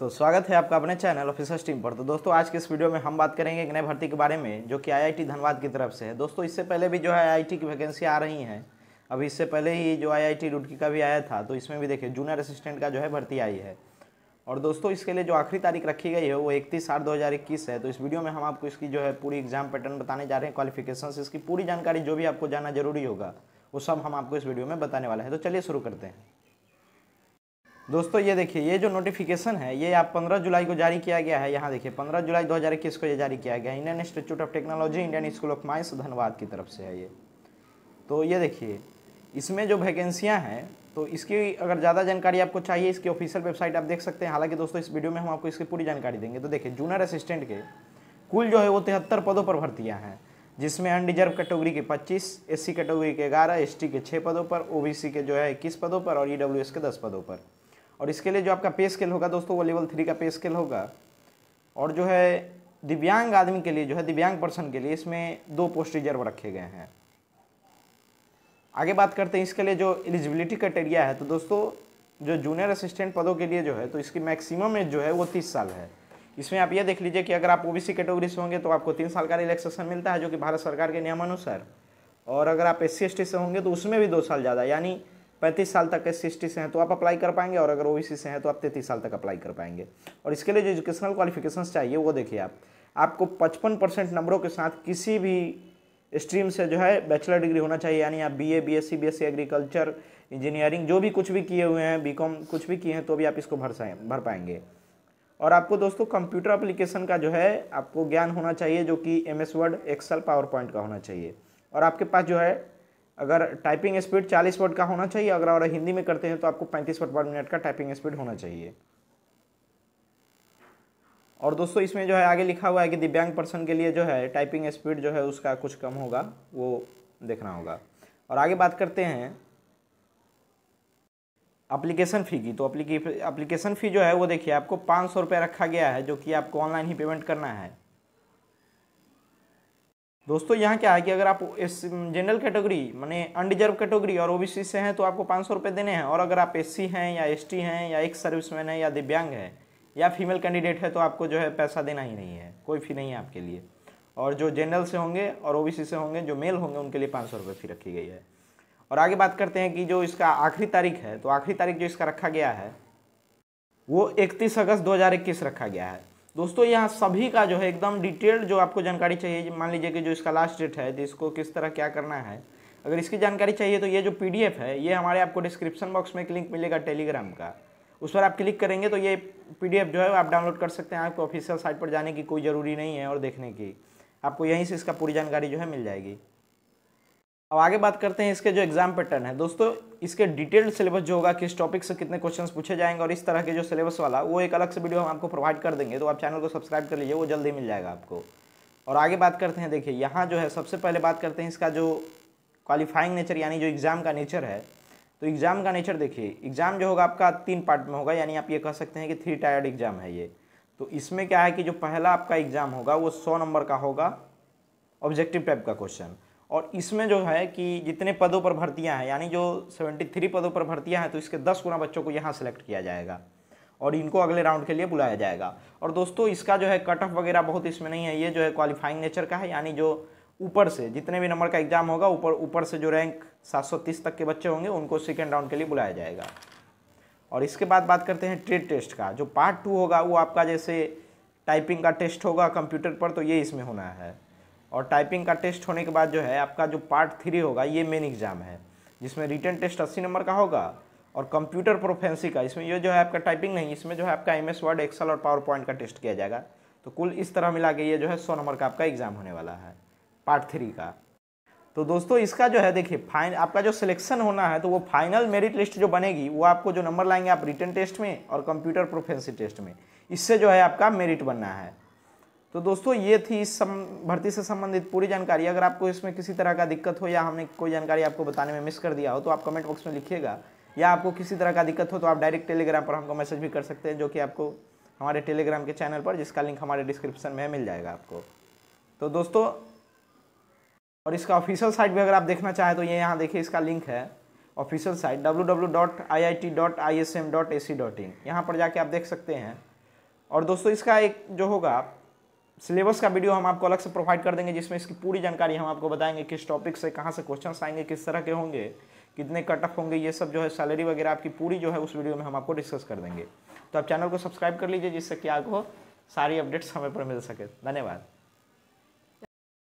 तो स्वागत है आपका अपने चैनल ऑफिसर्स टीम पर तो दोस्तों आज के इस वीडियो में हम बात करेंगे एक नए भर्ती के बारे में जो कि आईआईटी धनबाद की तरफ से है दोस्तों इससे पहले भी जो है आईआईटी की वैकेंसी आ रही हैं अभी इससे पहले ही जो आईआईटी रुड़की का भी आया था तो इसमें भी देखिए जूनियर असिस्टेंट का जो है भर्ती आई है और दोस्तों इसके लिए जो आखिरी तारीख रखी गई है वो इकतीस आठ दो है तो इस वीडियो में हम आपको इसकी जो है पूरी एग्जाम पैटर्न बताने जा रहे हैं क्वालिफिकेशन इसकी पूरी जानकारी जो भी आपको जाना जरूरी होगा वो सब हम आपको इस वीडियो में बताने वाले हैं तो चलिए शुरू करते हैं दोस्तों ये देखिए ये जो नोटिफिकेशन है ये आप 15 जुलाई को जारी किया गया है यहाँ देखिए 15 जुलाई 2021 को ये जारी किया गया है Indian Institute of Technology Indian School of Mines Dhanbad की तरफ से है ये तो ये देखिए इसमें जो वैकेंसियाँ हैं तो इसकी अगर ज़्यादा जानकारी आपको चाहिए इसकी ऑफिशियल वेबसाइट आप देख सकते हैं हालांकि दोस्तों इस वीडियो में हम आपको इसकी पूरी जानकारी देंगे तो देखिए जूनियर असिस्टेंट के कुल जो है वो तिहत्तर पदों पर भर्तियाँ हैं जिसमें अनडिजर्व कैटेगरी के 25, एससी कैटेगरी के 11, एसटी के 6 पदों पर ओबीसी के जो है इक्कीस पदों पर और ईडब्ल्यूएस e के 10 पदों पर और इसके लिए जो आपका पे स्केल होगा दोस्तों वो लेवल थ्री का पे स्केल होगा और जो है दिव्यांग आदमी के लिए जो है दिव्यांग पर्सन के लिए इसमें दो पोस्ट रिजर्व रखे गए हैं आगे बात करते हैं इसके लिए जो एलिजिबिलिटी क्राइटेरिया है तो दोस्तों जो जूनियर असिस्टेंट पदों के लिए जो है तो इसकी मैक्सिमम एज जो है वो तीस साल है इसमें आप ये देख लीजिए कि अगर आप ओबीसी कैटेगरी से होंगे तो आपको तीन साल का रिलैक्सेशन मिलता है जो कि भारत सरकार के नियमानुसार और अगर आप एस सी से होंगे तो उसमें भी दो साल ज़्यादा यानी पैंतीस साल तक एस सी से हैं तो आप अप्लाई कर पाएंगे और अगर ओ e से हैं तो आप तैतीस साल तक अप्लाई कर पाएंगे और इसके लिए जो एजुकेशनल क्वालिफिकेशन चाहिए वो देखिए आप आपको पचपन परसेंट नंबरों के साथ किसी भी स्ट्रीम से जो है बैचलर डिग्री होना चाहिए यानी आप BA BSc BSc agriculture engineering जो भी कुछ भी किए हुए हैं बीकॉम कुछ भी किए हैं तो भी आप इसको भर साए भर पाएंगे और आपको दोस्तों कंप्यूटर एप्लीकेशन का जो है आपको ज्ञान होना चाहिए जो कि M S Word Excel Power Point का होना चाहिए और आपके पास जो है अगर टाइपिंग स्पीड 40 वर्ड का होना चाहिए अगर और हिंदी में करते हैं तो आपको 35 वर्ड पर मिनट का टाइपिंग स्पीड होना चाहिए और दोस्तों इसमें जो है आगे लिखा हुआ है कि दिव्यांग पर्सन के लिए जो है टाइपिंग स्पीड जो है उसका कुछ कम होगा वो देखना होगा और आगे बात करते हैं अप्लीकेशन फ़ी की तो अप्लीकेशन फ़ी जो है वो देखिए आपको पाँच सौ रुपये रखा गया है जो कि आपको ऑनलाइन ही पेमेंट करना है दोस्तों यहाँ क्या है कि अगर आप एस जनरल कैटेगरी माने अनडिजर्व कैटेगरी और ओबीसी से हैं तो आपको पाँच सौ रुपये देने हैं और अगर आप एससी हैं या एसटी हैं या एक सर्विसमैन है या दिव्यांग है या फीमेल कैंडिडेट है तो आपको जो है पैसा देना ही नहीं है कोई फी नहीं है आपके लिए और जो जनरल से होंगे और ओ से होंगे जो मेल होंगे उनके लिए पाँच सौ रुपये फी रखी गई है और आगे बात करते हैं कि जो इसका आखिरी तारीख है तो आखिरी तारीख जो इसका रखा गया है वो इकतीस अगस्त दो रखा गया है दोस्तों यहाँ सभी का जो है एकदम डिटेल्ड जो आपको जानकारी चाहिए मान लीजिए कि जो इसका लास्ट डेट है इसको किस तरह क्या करना है अगर इसकी जानकारी चाहिए तो ये जो पी है ये हमारे आपको डिस्क्रिप्शन बॉक्स में एक लिंक मिलेगा टेलीग्राम का उस पर आप क्लिक करेंगे तो ये पी जो है आप डाउनलोड कर सकते हैं आपको ऑफिशियल साइट पर जाने की कोई ज़रूरी नहीं है और देखने की आपको यहीं से इसका पूरी जानकारी जो है मिल जाएगी अब आगे बात करते हैं इसके जो एग्ज़ाम पैटर्न है दोस्तों इसके डिटेल्ड सिलेबस जो होगा किस टॉपिक से कितने क्वेश्चन पूछे जाएंगे और इस तरह के जो सिलेबस वाला वो एक अलग से वीडियो हम आपको प्रोवाइड कर देंगे तो आप चैनल को सब्सक्राइब कर लीजिए वो जल्दी मिल जाएगा आपको और आगे बात करते हैं देखिए यहाँ जो है सबसे पहले बात करते हैं इसका जो क्वालिफाइंग नेचर यानी जो एग्ज़ाम का नेचर है तो एग्ज़ाम का नेचर देखिए एग्ज़ाम जो होगा आपका तीन पार्ट में होगा यानी आप ये कह सकते हैं कि थ्री टायर्ड एग्ज़ाम है ये तो इसमें क्या है कि जो पहला आपका एग्ज़ाम होगा वो सौ नंबर का होगा ऑब्जेक्टिव टाइप का क्वेश्चन और इसमें जो है कि जितने पदों पर भर्तियां हैं यानी जो 73 पदों पर भर्तियां हैं तो इसके 10 गुना बच्चों को यहाँ सेलेक्ट किया जाएगा और इनको अगले राउंड के लिए बुलाया जाएगा और दोस्तों इसका जो है कट ऑफ वगैरह बहुत इसमें नहीं है ये जो है क्वालिफाइंग नेचर का है यानी जो ऊपर से जितने भी नंबर का एग्जाम होगा ऊपर ऊपर से जो रैंक सात तक के बच्चे होंगे उनको सेकेंड राउंड के लिए बुलाया जाएगा और इसके बाद बात करते हैं ट्रेड टेस्ट का जो पार्ट टू होगा वो आपका जैसे टाइपिंग का टेस्ट होगा कंप्यूटर पर तो ये इसमें होना है और टाइपिंग का टेस्ट होने के बाद जो है आपका जो पार्ट थ्री होगा ये मेन एग्ज़ाम है जिसमें रिटर्न टेस्ट अस्सी नंबर का होगा और कंप्यूटर प्रोफेंसी का इसमें ये जो है आपका टाइपिंग नहीं इसमें जो है आपका एम एस वर्ड एक्सल और पावर पॉइंट का टेस्ट किया जाएगा तो कुल इस तरह मिला के ये जो है सौ नंबर का आपका एग्ज़ाम होने वाला है पार्ट थ्री का तो दोस्तों इसका जो है देखिए फाइन आपका जो सिलेक्शन होना है तो वो फाइनल मेरिट लिस्ट जो बनेगी वो आपको जो नंबर लाएंगे आप रिटर्न टेस्ट में और कंप्यूटर प्रोफेंसी टेस्ट में इससे जो है आपका मेरिट बनना है तो दोस्तों ये थी इस सम भर्ती से संबंधित पूरी जानकारी अगर आपको इसमें किसी तरह का दिक्कत हो या हमने कोई जानकारी आपको बताने में मिस कर दिया हो तो आप कमेंट बॉक्स में लिखिएगा या आपको किसी तरह का दिक्कत हो तो आप डायरेक्ट टेलीग्राम पर हमको मैसेज भी कर सकते हैं जो कि आपको हमारे टेलीग्राम के चैनल पर जिसका लिंक हमारे डिस्क्रिप्शन में मिल जाएगा आपको तो दोस्तों और इसका ऑफिशियल साइट भी अगर आप देखना चाहें तो ये यहाँ देखिए इसका लिंक है ऑफिशियल साइट www.iit.ism.ac.in यहाँ पर जाके आप देख सकते हैं और दोस्तों इसका एक जो होगा सिलेबस का वीडियो हम आपको अलग से प्रोवाइड कर देंगे जिसमें इसकी पूरी जानकारी हम आपको बताएंगे किस टॉपिक से कहाँ से क्वेश्चन आएंगे किस तरह के होंगे कितने कट ऑफ होंगे ये सब जो है सैलरी वगैरह आपकी पूरी जो है उस वीडियो में हम आपको डिस्कस कर देंगे तो आप चैनल को सब्सक्राइब कर लीजिए जिससे कि आपको सारी अपडेट्स समय पर मिल सके धन्यवाद